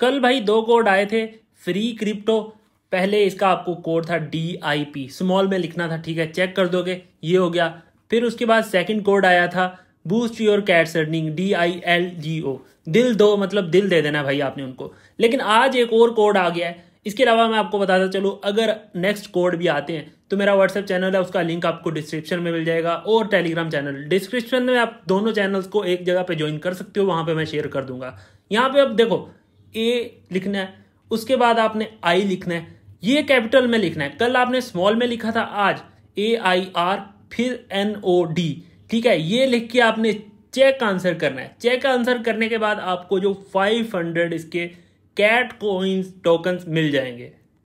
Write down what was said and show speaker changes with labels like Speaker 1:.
Speaker 1: कल भाई दो कोड आए थे फ्री क्रिप्टो पहले इसका आपको कोड था डी आई पी स्मॉल में लिखना था ठीक है चेक कर दोगे ये हो गया फिर उसके बाद सेकंड कोड आया था boost your cats earning D I L G O दिल दो मतलब दिल दे देना भाई आपने उनको लेकिन आज एक और कोड आ गया है इसके अलावा मैं आपको बताता चलूँ अगर नेक्स्ट कोड भी आते हैं तो मेरा व्हाट्सएप चैनल है उसका लिंक आपको डिस्क्रिप्शन में मिल जाएगा और टेलीग्राम चैनल डिस्क्रिप्शन में आप दोनों चैनल्स को एक जगह पे ज्वाइन कर सकते हो वहाँ पे मैं शेयर कर दूंगा यहाँ पे अब देखो ए लिखना है उसके बाद आपने आई लिखना है ये कैपिटल में लिखना है कल आपने स्मॉल में लिखा था आज ए आई आर फिर एन ओ डी ठीक है ये लिख के आपने चेक आंसर करना है चेक आंसर करने के बाद आपको जो 500 इसके कैट कोइंस टोकन मिल जाएंगे